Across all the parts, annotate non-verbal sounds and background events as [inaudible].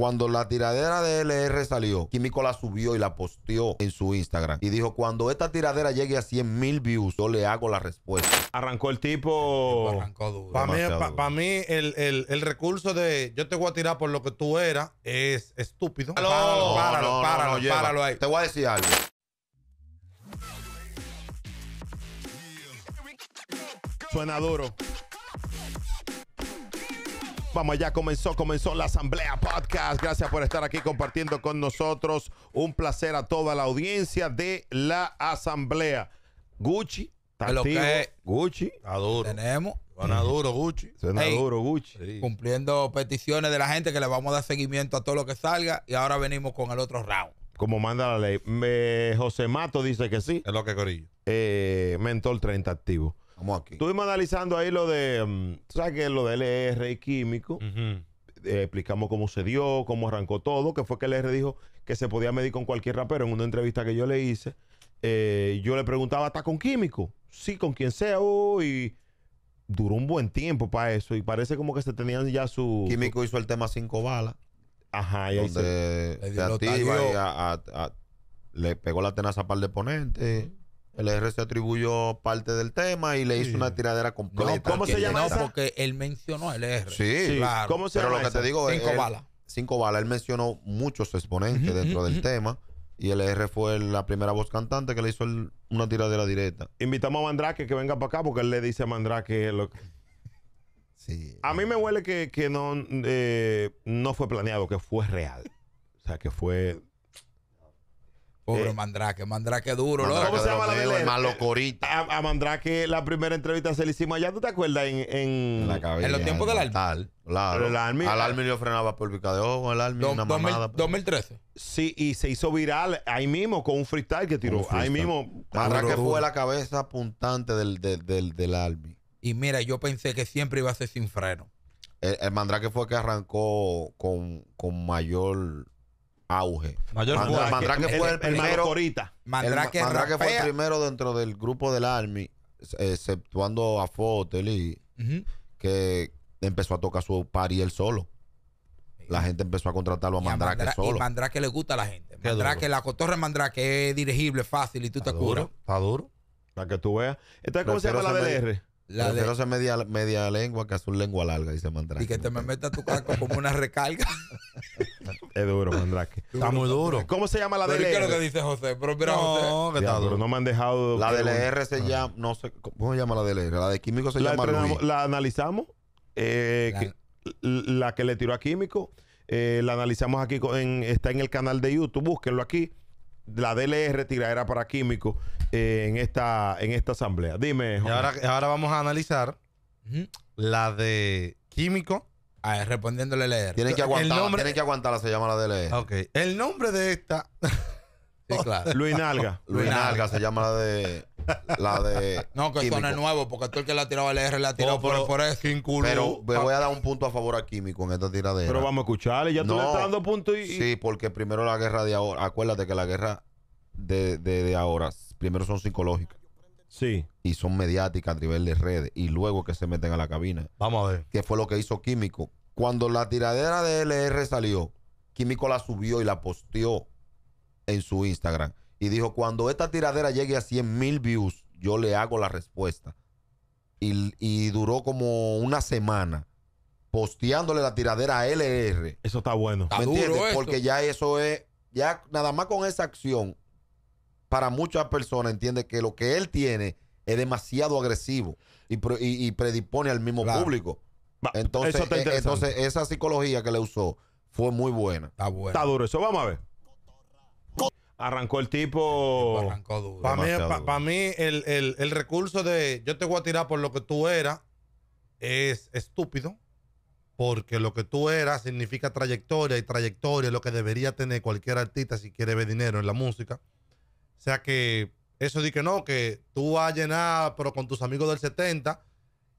Cuando la tiradera de LR salió, Químico la subió y la posteó en su Instagram. Y dijo, cuando esta tiradera llegue a 100 mil views, yo le hago la respuesta. Arrancó el tipo... arrancó duro. Para mí, el, recurso de yo te voy a tirar por lo que tú eras es estúpido. páralo, páralo, páralo, ahí. Te voy a decir algo. Suena duro. Vamos allá, comenzó, comenzó la Asamblea Podcast. Gracias por estar aquí compartiendo con nosotros. Un placer a toda la audiencia de la Asamblea. Gucci, lo que Gucci, Aduro. Tenemos. Suena duro, Gucci. Suena duro, Gucci. Cumpliendo peticiones de la gente que le vamos a dar seguimiento a todo lo que salga y ahora venimos con el otro round. Como manda la ley. José Mato dice que sí. Es lo que corillo. Eh, Mentor 30 activo aquí. Estuvimos analizando ahí lo de, mm, ¿sabes Lo de LR y químico. Eh, explicamos cómo se dio, cómo arrancó todo, que fue que LR dijo que se podía medir con cualquier rapero en una entrevista que yo le hice. Eh, yo le preguntaba, ¿está con químico? Sí, con quien sea, Uy, y duró un buen tiempo para eso. Y parece como que se tenían ya su. Químico hizo el tema cinco balas. Ajá, y ahí activa le pegó la tenaza para el deponente. El R se atribuyó parte del tema y le hizo una tiradera completa. No, se llama? No, porque él mencionó LR. Sí, sí. Claro. Pero lo que te digo es... Cinco balas. Cinco balas. Él mencionó muchos exponentes dentro del tema. Y el R fue la primera voz cantante que le hizo una tiradera directa. Invitamos a Mandrake que venga para acá porque él le dice a Mandrake lo que. Sí. A mí me huele que, no, eh, no fue planeado, que fue real. O sea, que fue Pobre eh, Mandrake, Mandrake duro, ¿no? ¿Cómo se llama la malocorita. Este? A, a, Mandrake la primera entrevista se le hicimos allá, ¿tú te acuerdas? En, en, los tiempos del Almi. Claro. al eh, Almi yo frenaba por picadeo ojo el 2013. Pues. Sí, y se hizo viral ahí mismo con un freestyle que tiró. Ahí mismo. Mandrake fue la cabeza apuntante del, del, Y mira, yo pensé que siempre iba a ser sin freno. El, Mandrake fue el que arrancó con, con mayor auge. Mayor Mandrake fue el, primero. fue primero dentro del grupo del Army, exceptuando a Fotel que empezó a tocar su party él solo. La gente empezó a contratarlo a Mandrake, y Mandrake le gusta a la gente. Mandrake, la cotorra Mandrake es dirigible, fácil y tú te curas. Está duro. Para que tú veas. ¿está se llama la R la de... media, media lengua que azul lengua larga, dice Mandrake. Y que te me meta tu casco como una recarga. [laughs] es duro, Mandrake. está muy duro. ¿Cómo se llama la DLR? pero es lo que dice José? Pero mira, no, José. Que está duro. No me han dejado. La DLR se ah. llama, no sé, ¿cómo se llama la DLR? La de químico se llama. La analizamos. Eh, la... Que, le tiró a químico. Eh, la analizamos aquí, está en el canal de YouTube. Búsquenlo aquí la DLR era para químico eh, en, esta, en esta asamblea. Dime, Jorge. ahora, ahora vamos a analizar la de químico. ver, respondiéndole leer. Tienen que aguantar, que aguantarla, se llama la DLR. Ok. El nombre de esta. [laughs] sí, claro. Luis Nalga. Luis Nalga se llama la de. La de. [laughs] No, que Químico. no nuevo, porque tú el que la tiraba tirado R la tiró por pero- por, por Pero me voy a dar un punto a favor a Químico en esta tiradera. Pero vamos a escucharle. Ya tú le estás dando punto y. Sí, porque primero la guerra de ahora. Acuérdate que la guerra de, ahora, primero son psicológicas Sí. y son mediáticas a nivel de redes y luego que se meten a la cabina. Vamos a ver. Que fue lo que hizo Químico. Cuando la tiradera de LR salió, Químico la subió y la posteó en su Instagram y dijo, cuando esta tiradera llegue a 100 mil views, yo le hago la respuesta. Y, duró como una semana posteándole la tiradera a LR. Eso está bueno. Porque ya eso es, ya nada más con esa acción, para muchas personas entiende que lo que él tiene es demasiado agresivo y, predispone al mismo público. Entonces, eh, entonces, esa psicología que le usó fue muy buena. está duro eso. Vamos a ver. Arrancó el tipo. arrancó Para mí, el, recurso de yo te voy a tirar por lo que tú eras es estúpido, porque lo que tú eras significa trayectoria y trayectoria es lo que debería tener cualquier artista si quiere ver dinero en la música. O sea que eso de que no, que tú vas a llenar, pero con tus amigos del 70,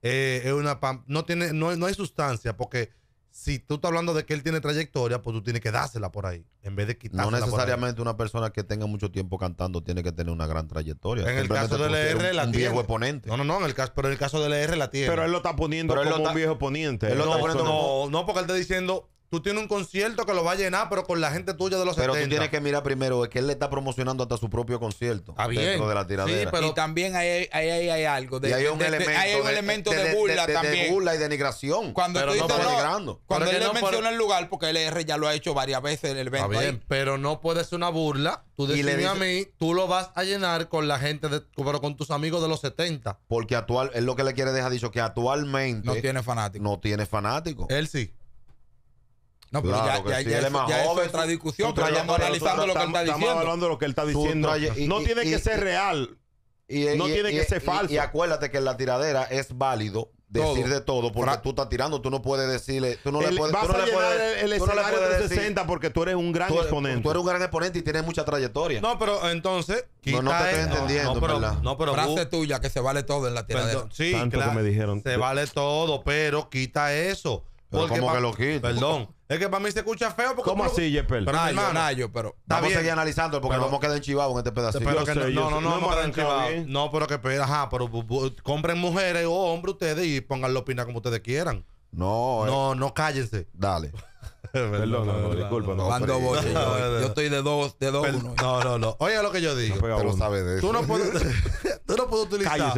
eh, es una. No, tiene, no hay sustancia, porque si tú estás hablando de que él tiene trayectoria, pues tú tienes que dársela por ahí, en vez de quitársela. No necesariamente una persona que tenga mucho tiempo cantando tiene que tener una gran trayectoria. En el caso del LR la un tiene. viejo No, no, no, el caso, pero en el caso del ER, la tiene. Pero él lo está poniendo como un viejo oponente. Él no, está poniendo no, no, porque él está diciendo, Tú tienes un concierto que lo va a llenar, pero con la gente tuya de los Pero tú tienes que mirar primero, es que él le está promocionando hasta su propio concierto. Ah, Dentro de la tiradera. Sí, pero también ahí hay, algo. De, hay un elemento, de, burla también. De burla y denigración. Cuando pero no, denigrando. Cuando él no, menciona el lugar, porque él ya lo ha hecho varias veces en el evento. pero no puede ser una burla. Tú decime a mí, tú lo vas a llenar con la gente, pero con tus amigos de los 70. Porque actual, es lo que le quiere dejar dicho, que actualmente. No tiene fanático. No tiene fanático. Él sí. No, pero claro, ya, ya, ya, es ya es otra discusión, pero estamos analizando lo que él está diciendo. Estamos hablando de lo que él está diciendo. no tiene que ser real. no tiene que ser falso. Y, acuérdate que en la tiradera es válido decir de todo porque tú estás tirando, tú no puedes decirle, tú no le puedes, vas tú no a le puedes, el, escenario no de 60 porque tú eres un gran exponente. Tú eres un gran exponente y tienes mucha trayectoria. No, pero entonces no, no te estoy entendiendo, no, pero, frase tuya que se vale todo en la tiradera. sí, claro, que me dijeron. Se vale todo, pero quita eso como que lo quito? Perdón. Es que para mí se escucha feo. Porque ¿Cómo así, Jepel? Pero hermano, pero. Vamos a seguir analizando porque pero, nos vamos quedar enchivados en este pedacito. Pero que no, no, no, no, No, pero que, ajá, pero compren mujeres o hombres ustedes y pónganlo opinar como ustedes quieran. No, eh. no, no cállense. Dale. [laughs] Perdón, no, disculpa. No, yo, estoy de dos, de dos uno. No, no, no. Oye lo que yo digo. [laughs] tú, no puedes, tú no puedes utilizar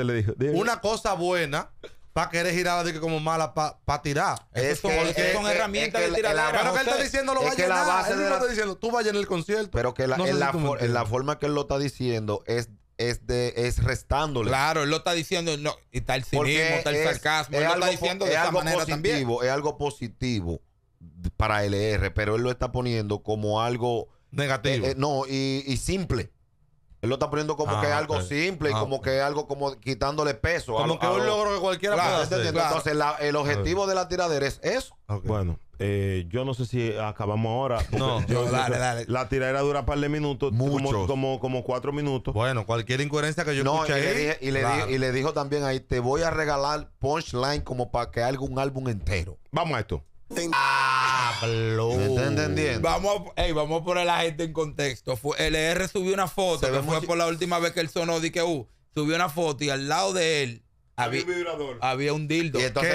una cosa buena para querer girar que como mala para pa tirar. Es que, es, con herramientas de tirar. Pero que él está diciendo lo va a él no está diciendo, tú vayas en el concierto. Pero que la, en, la forma que él lo está diciendo es es de es restándole. Claro, él lo está diciendo, no, y está el cinismo, está el sarcasmo, él lo está diciendo de esa manera positivo, Es algo positivo para LR, pero él lo está poniendo como algo negativo. Eh, eh, no, y, y simple. Él lo está poniendo como que es ah, algo simple y ah, como que es algo como quitándole peso. Como que es un logro que cualquiera puede hacer. Entonces, el objetivo de la tiradera es eso. Bueno, eh, yo no sé si acabamos ahora. No, yo, dale, [laughs] dale. La tiradera dura un par de minutos. Como, como, cuatro minutos. Bueno, cualquier incoherencia que yo no, escuché. Y le, y, le y le dijo también ahí, te voy a regalar punchline como para que haga un álbum entero. Vamos a esto. Ah. ¿Me está entendiendo? Vamos, a, vamos poner a la gente en contexto. Fue, LR subió una foto, que fue por la última vez que él sonó, que uh, subió una foto y al lado de él había, un dildo. Y entonces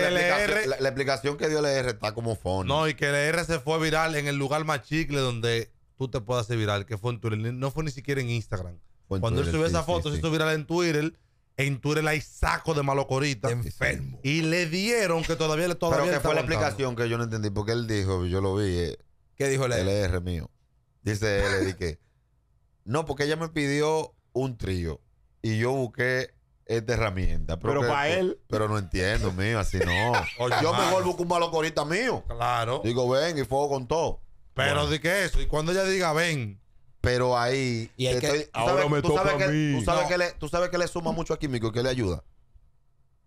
la, explicación, que dio LR está como fondo. No, y que LR se fue viral en el lugar más chicle donde tú te puedas hacer viral, que fue en Twitter. No fue ni siquiera en Instagram. Cuando él subió esa foto, se hizo viral en Twitter en la hay saco de malocorita. Enfermo. Y le dieron que todavía le todavía Pero que fue la explicación que yo no entendí, porque él dijo, yo lo vi. Eh, ¿Qué dijo el R mío? Dice él, di que. [laughs] No, porque ella me pidió un trío y yo busqué esta herramienta. Pero, pero para él. Pero no entiendo, mío, así no. [laughs] yo me vuelvo busco un malocorita mío. Claro. Digo, ven y fuego con todo. Pero di que eso. Y cuando ella diga, ven, pero ahí. ahora me toca a mí. Tú sabes, que le, suma mucho a Químico y que le ayuda.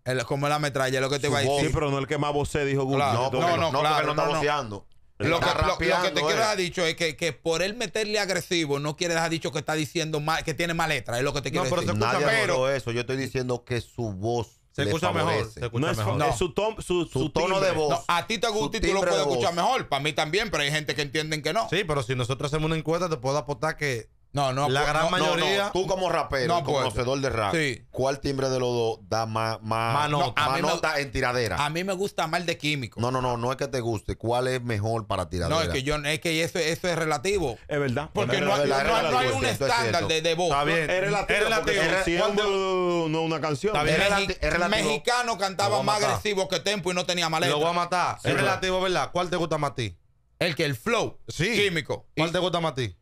El, como la metralla, lo que te iba a decir. Sí, pero no el que más vocé dijo claro. No, no, no, no, no no, no está voceando. Lo que, lo, que, te quiero no eh. dicho es que, que, por él meterle agresivo no quiere dejar dicho que está diciendo mal, que tiene no letra, es lo que te quiero no, pero decir. Nadie pero eso, yo estoy diciendo que su voz se escucha mejor. Se escucha mejor. su, tono de voz. a ti te gusta y tú lo puedes escuchar mejor. Para mí también, pero hay gente que entiende que no. Sí, pero si nosotros hacemos una encuesta, te puedo apostar que no, no. La gran mayoría. Tú como rapero, como conocedor de rap, ¿cuál timbre de los dos da más, en tiradera? A mí me gusta más de químico. No, no, no, no es que te guste. ¿cuál es mejor para tiradera? No, es que yo, es que eso, es relativo. Es verdad. Porque no, hay, un estándar de, voz. Está bien. Es relativo. Es cuando, no una canción. Es Mexicano cantaba más agresivo que Tempo y no tenía maleta. Lo voy a matar. es relativo, ¿verdad? ¿Cuál te gusta más a ti? El que el flow sí. químico. ¿Cuál te gusta más a ti?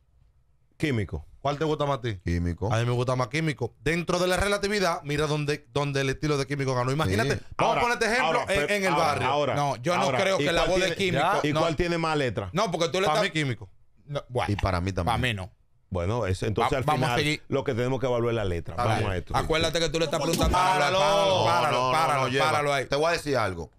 Químico. ¿Cuál te gusta más a ti? Químico. A mí me gusta más químico. Dentro de la relatividad, mira dónde, el estilo de químico ganó. Imagínate, vamos a ponerte ejemplo en, el barrio. no, yo no creo que la voz de químico. ¿Y cuál tiene más letra? No, porque tú le Para mí, químico. bueno, y para mí también. Para mí no. Bueno, entonces al final lo que tenemos que evaluar es la letra. vamos a esto. Acuérdate que tú le estás preguntando. páralo, páralo, páralo, páralo ahí. Te voy a decir algo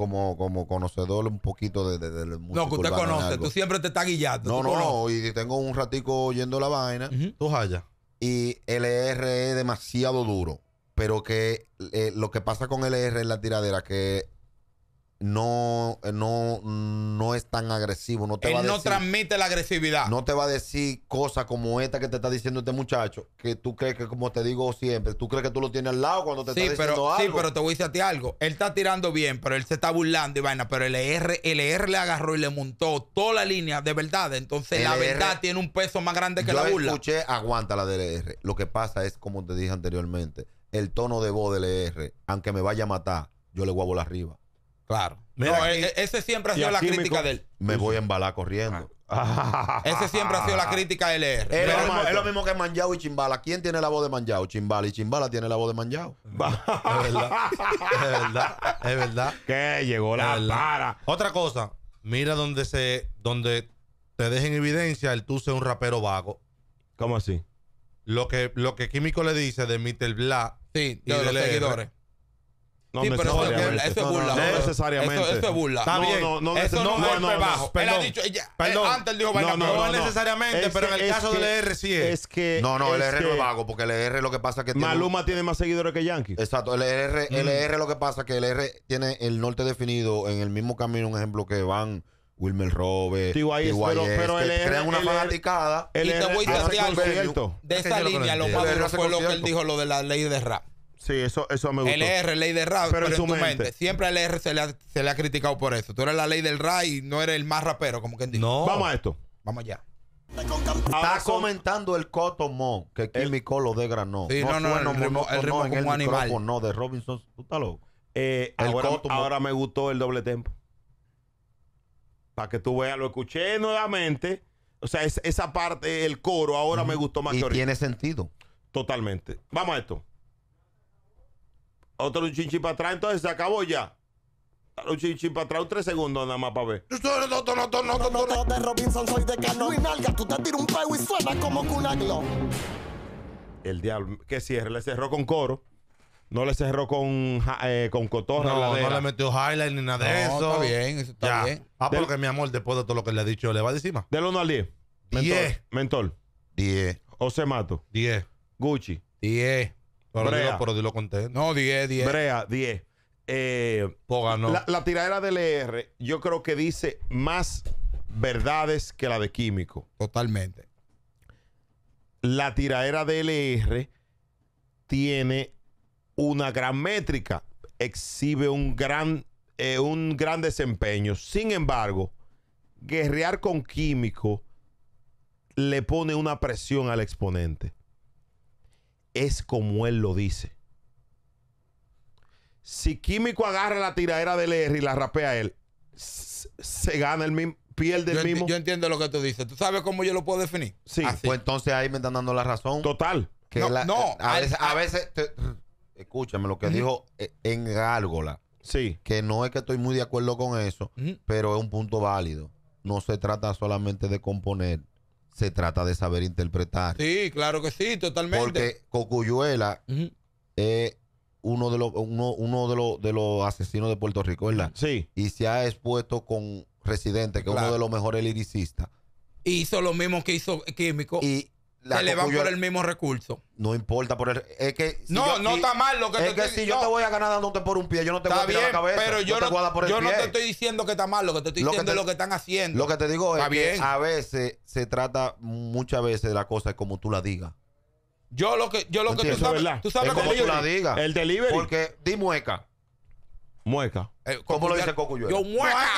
como, como conocedor un poquito de, de, No, que usted conoce, tú siempre te estás guillando. No, no, no, y tengo un ratico oyendo la vaina. Tú hallas. Y LR e es demasiado duro. Pero que eh, lo que pasa con LR e es la tiradera, que no, eh, no, no es tan agresivo. No te no transmite la agresividad. No te va a decir cosas como esta que te está diciendo este muchacho, que tú crees que, como te digo siempre, tú crees que tú lo tienes al lado cuando te está diciendo algo. Sí, pero te voy a decir algo. Él está tirando bien, pero él se está burlando y vaina. Pero el ER, el e le agarró y le montó toda la línea de verdad. Entonces la e verdad tiene un peso más grande que la burla. escuché, aguanta la del e Lo que pasa es, como te dije anteriormente, el tono de voz del ER, aunque me vaya a matar, yo le voy la arriba. Claro. no, e, e, ah. ese siempre ha sido la crítica del. Me voy a embalar corriendo. ese siempre ha sido la crítica del R. Es, lo mismo, que Manjao y Chimbala. ¿Quién tiene la voz de Manjao? Chimbala. Y Chimbala tiene la voz de Manjao. es verdad. Es verdad. Es verdad. Que llegó la para. Otra cosa. Mira donde se. Donde te dejen evidencia el tú ser un rapero vago. ¿Cómo así? Lo que, lo que Químico le dice de Mr. Bla sí, de los seguidores. No, sí, pero eso, es, burla. No, no, no necesariamente. Eso, eso, es burla. Está bien. No, no, eso no, es golpe bajo. Perdón, él ha dicho, ella, eh, perdón. Eh, antes él dijo no, no, necesariamente, es pero que, en el caso del ER sí es. es que, no, no, el ER e no es vago, porque el ER lo que pasa es que Maluma tiene... Maluma tiene más seguidores que Yankee. Exacto, el ER, mm. E lo que pasa es que el ER tiene el norte definido en el mismo camino, un ejemplo que van... Wilmer Robert, Digo pero, pero que LR, crean una LR, fanaticada. LR, y te voy a decir algo. De esa línea, lo más duro fue lo que él dijo, lo de la ley de rap. Sí, eso, eso me gusta. El ley de rap, pero, Siempre a LR se le, ha, criticado por eso. Tú eres la ley del rap y no eres el más rapero, como quien dice. Vamos a esto. Vamos allá. Está comentando el Coto que Químico lo degranó. Sí, no, no, no, no el ritmo, el ritmo animal. No, de Robinson, tú loco. Eh, el ahora, ahora me gustó el doble tempo. Para que tú veas, lo escuché nuevamente. O sea, esa parte, el coro, ahora me gustó más y tiene sentido. Totalmente. Vamos a esto. Otro un chinchín para atrás, entonces se acabó ya. Un chinchín para atrás, un tres segundos nada más para ver. de Robinson, soy de Cano y nalga. Tú te tiras un pego y suena como una El diablo, que cierre, le cerró con coro. No le cerró con, eh, con cotorra. No, no le metió highlight ni nada de No, eso. está bien, eso está bien. Ah, porque mi amor, después de todo lo que le he dicho, le va de encima. Del 1 al 10. Mentor. Mentor. 10, O mato. 10, Gucci. 10, Brea. pero dilo No, 10, 10. Brea, 10. Eh, la, tiradera del LR e yo creo que dice más verdades que la de Químico. Totalmente. La tiradera de LR e tiene una gran métrica, exhibe un gran, eh, un gran desempeño. Sin embargo, guerrear con Químico le pone una presión al exponente es como él lo dice. Si Químico agarra la tiradera de LR y la rapea a él, se gana el mismo, pierde el mismo. Yo entiendo lo que tú dices. ¿Tú sabes cómo yo lo puedo definir? Sí. Pues entonces ahí me están dando la razón. Total. no, eh, a, veces, escúchame lo que dijo eh, en Sí. Que no es que estoy muy de acuerdo con eso, pero es un punto válido. No se trata solamente de componer, se trata de saber interpretar. Sí, claro que sí, totalmente. Porque Cocuyuela es uno de los uno, de los de los asesinos de Puerto Rico, ¿verdad? Sí. Y se ha expuesto con Residente, que es uno de los mejores liricistas. Hizo lo mismo que hizo Químico. Y la le van por el mismo recurso. No importa por el. Es que. no, no está mal lo que es te que si yo te voy a ganar dándote por un pie, yo no te voy a tirar la cabeza. Pero yo, no, te, por el yo no te estoy diciendo que está mal, lo que te estoy diciendo es lo que están haciendo. Lo que te digo es que a veces se trata muchas veces de la cosa como tú la digas. Yo lo que, yo lo que tú sabes, tú sabes es como tú la digas. El delivery. Porque di mueca. Mueca. ¿Cómo, lo dice Cocuyo? Yo mueca.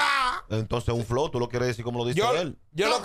Entonces un flow, tú lo quieres decir como lo dice él. Yo lo,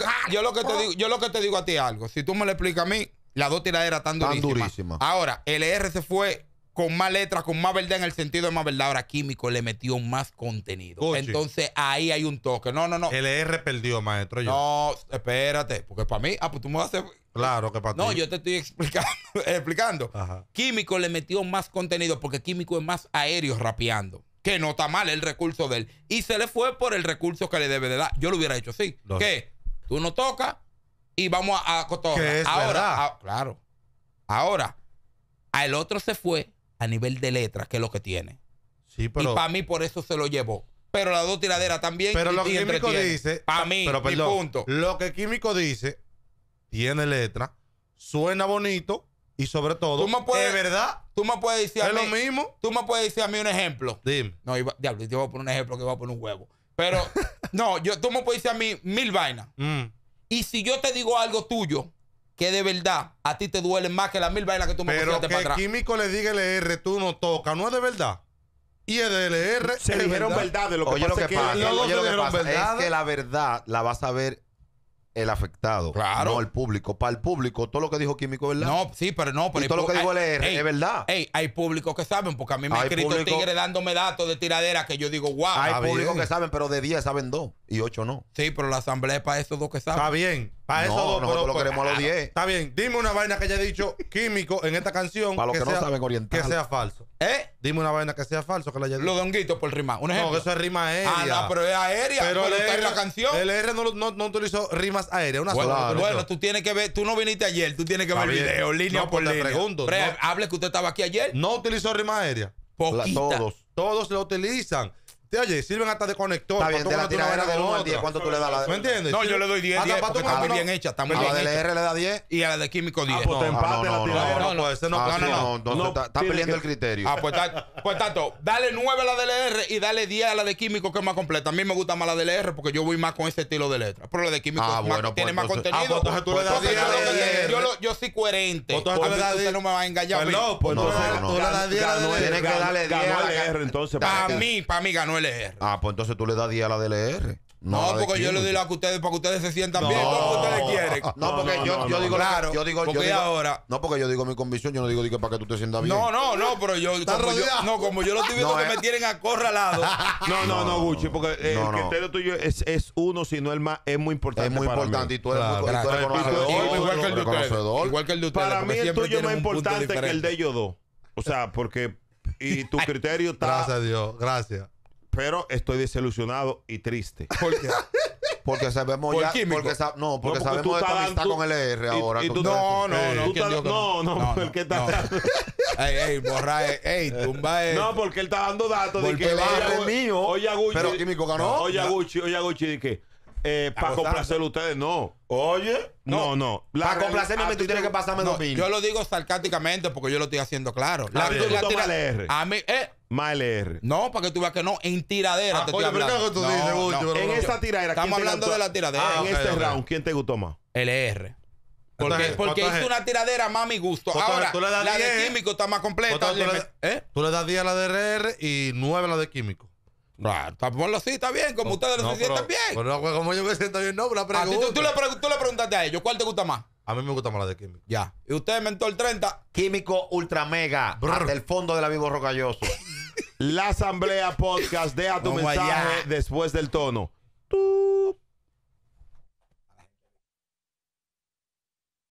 que, te digo, a ti algo. Si tú me lo explicas a mí, las dos tiraderas tan, tan durísimas. Ahora, LR e se fue con más letras, con más verdad en el sentido de más verdad. Ahora Químico le metió más contenido. Entonces ahí hay un toque. No, no, no. LR e perdió, maestro. Yo. No, espérate. Porque para mí, ah, pues tú me vas a hacer. Claro que para ti. No, yo te estoy explicando. [laughs] explicando. Químico le metió más contenido porque Químico es más aéreo rapeando que no está mal el recurso de él. Y se le fue por el recurso que le debe de dar. Yo lo hubiera hecho sí ¿Qué? tú no tocas y vamos a, a Ahora, claro. Ahora, al otro se fue a nivel de letras, que es lo que tiene. Sí, pero... Y para mí por eso se lo llevó. Pero las dos tiraderas también. Pero lo que Químico dice. Para mí, pero, punto. Lo que Químico dice tiene letra, suena bonito y sobre todo, ¿Tú me puedes... de verdad Tú me puedes decir a ¿Es mí. lo mismo? Tú me puedes decir a mí un ejemplo. Dime. No, diablo, yo voy a poner un ejemplo que voy a poner un huevo. Pero, [laughs] no, yo, tú me puedes decir a mí mil vainas. Mm. Y si yo te digo algo tuyo, que de verdad a ti te duele más que las mil vainas que tú me Pero que para atrás. químico le diga LR, tú no tocas, no es de verdad. Y el LR se dijeron verdad. de lo que oye Lo que, pasa, es que la verdad la vas a ver el afectado, claro. no el público. Para el público, todo lo que dijo Químico es verdad. No, sí, pero no. Pero y todo lo que dijo LR es verdad. Ey, hay públicos que saben, porque a mí me ha escrito el tigre dándome datos de tiradera que yo digo, wow. Hay públicos que saben, pero de 10 saben 2 y 8 no. Sí, pero la asamblea es para esos dos que saben. Está bien. Para eso no, pero, lo pues, queremos a los 10. Ah, está bien, dime una vaina que haya dicho [laughs] químico en esta canción. Para los que, sea, no saben orientar. Que sea falso. ¿Eh? Dime una vaina que sea falso que la haya dicho. Los donguitos por rima. Un ejemplo. No, eso es rima aérea. Ah, pero es aérea. Pero, la canción. El R no, no, no utilizó rimas aéreas. Una sola. Bueno, tú tienes que ver. Tú no viniste ayer. Tú tienes que ver el video, línea no, pues por línea. Pregunto, Hable que usted estaba aquí ayer. No utilizó rimas aéreas. todos. Todos lo utilizan. Te oye, sirven hasta de conector. Está bien, de la tiradera de 1 al 10, ¿cuánto tú le das la ¿Me entiendes? No, yo le doy 10, porque está muy bien hecha. A la de LR le da 10. Y a la de Químico 10. Ah, pues te empate la tiradera. No, no, ese pues ah, no. No, no, no. Está peleando el criterio. Ah, pues tanto, pues dale 9 a la de LR y dale 10 a la de Químico que es más completa. A mí me gusta más la de LR porque yo voy más con ese estilo de letra. Pero la de Químico ah, pues tiene más contenido. Ah, entonces tú le das 10 Yo soy coherente. Entonces no me va a engañar. No, pues tú le das 10 Tiene que darle 10 a la LR entonces. Para mí, para mí ganó LR. E ah, pues entonces tú le das 10 a la DLR. E no, no porque yo le doy la que ustedes para que ustedes se sientan bien como ustedes quieren. No, porque yo, digo claro, yo digo yo digo, ahora no porque yo digo mi convicción, yo no digo, digo para que tú te sientas bien. No, no, no, pero yo, como yo no como yo lo estoy viendo que eh. me tienen acorralado. no, no, no, Gucci, porque eh, el criterio tuyo es, es, uno, no el más es muy importante. Es muy importante y tú eres, tú eres conocedor, igual que el de ustedes. Igual que el de ustedes. Para mí el tuyo es más importante que el de ellos dos. O sea, porque y tu [laughs] criterio está Gracias a Dios, gracias pero estoy desilusionado y triste. [laughs] ¿Por qué? Porque sabemos ¿Por ya. Porque no, porque, sabemos de tu amistad con el R ahora. no, no, no, que no, no, no, no, está. No. [laughs] ey, ey, borra, e-, ey, tumba. Ey. No, porque él está dando datos de que. es mío. Oye, Gucci. Pero Químico ganó. Oye, Gucci, oye, Gucci, de que. Eh, para complacer ustedes, no. Oye. No, no. Para complacerme, ah, tú tienes que pasarme dos Yo lo digo sarcásticamente porque yo lo estoy haciendo claro. La, a, la, la, a mí, eh, más LR No, para que tú veas que no, en tiradera. Ah, te oye, estoy hablando. Tú dices, En esa tiradera. Estamos hablando de la tiradera. Ah, en este round, ¿quién te gustó más? LR. Porque, porque una tiradera más a mi gusto. Ahora, la de ¿eh? químico está más completa. Tú le, ¿eh? tú le, das 10 a la de RR y 9 a la de químico. Bueno, ah, sí, así, está bien, como ustedes lo se sienten bien. Pero pues, como yo me siento bien, no, la pregunta. tú, le preguntaste a ellos, ¿cuál te gusta más? A mí me gusta más la de químico. Ya. ¿Y usted, mentor 30? Químico ultra mega. Del fondo de la vivo rocalloso. La Asamblea Podcast. Deja tu mensaje después del tono.